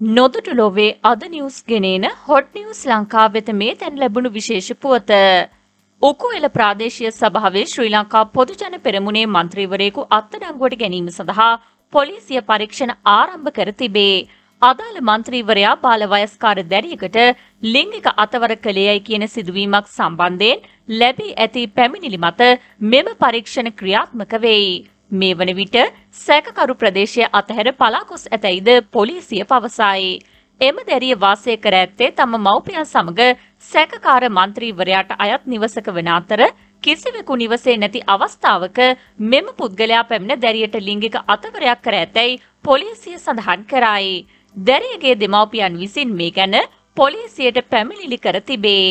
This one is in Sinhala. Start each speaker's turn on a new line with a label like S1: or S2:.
S1: නොදොට ලොවේ අද නිවස් ගෙනන හොට් නිවස් ලංකා වෙත මේ තැන් ලැබුණු විශේෂ පුවත. උකු එල ප්‍රාදේශය සභාවේ ශ්‍රී ලංකා පොදුජන පෙරමුණේ මන්ත්‍රීවරයෙකු අත්තඩංගුවට ගැනීම සඳහා පොලිසිය පරීක්ෂණ ආරම්භ කර තිබේ. අදාළ මන්ත්‍රීවරයා බාලවයස්කාර දැරියකට ලිංගික අතවර කළයයි කියන සිදුවීමක් සම්බන්ධයෙන් ලැබී ඇති පැමිණිලි මත මෙම පරීක්ෂණ ක්‍රියාත්මක වෙයි. මේ වන විට සැකකරු ප්‍රදේශය අතහැර පලාකොස් ඇතැයිද පොලිසිය පවසායේ. එම දැරිය වාසය කර ඇත්තේ තම මව්පියන් සමග සැකකාර මන්ත්‍රීවරයාට අයත් නිවසක වන අතර කිසිවෙකු නිවසේ නැති අවස්ථාවක මෙම පුද්ගලයා පැමිණ දැරියට ලිංගික අතවරයක් කර ඇතැයි පොලිසිය සඳහන් කරයි. දැරියගේ දෙමව්පියන් විසින් මේ ගැන පොලිසියට පැමිණිලි කර තිබේ.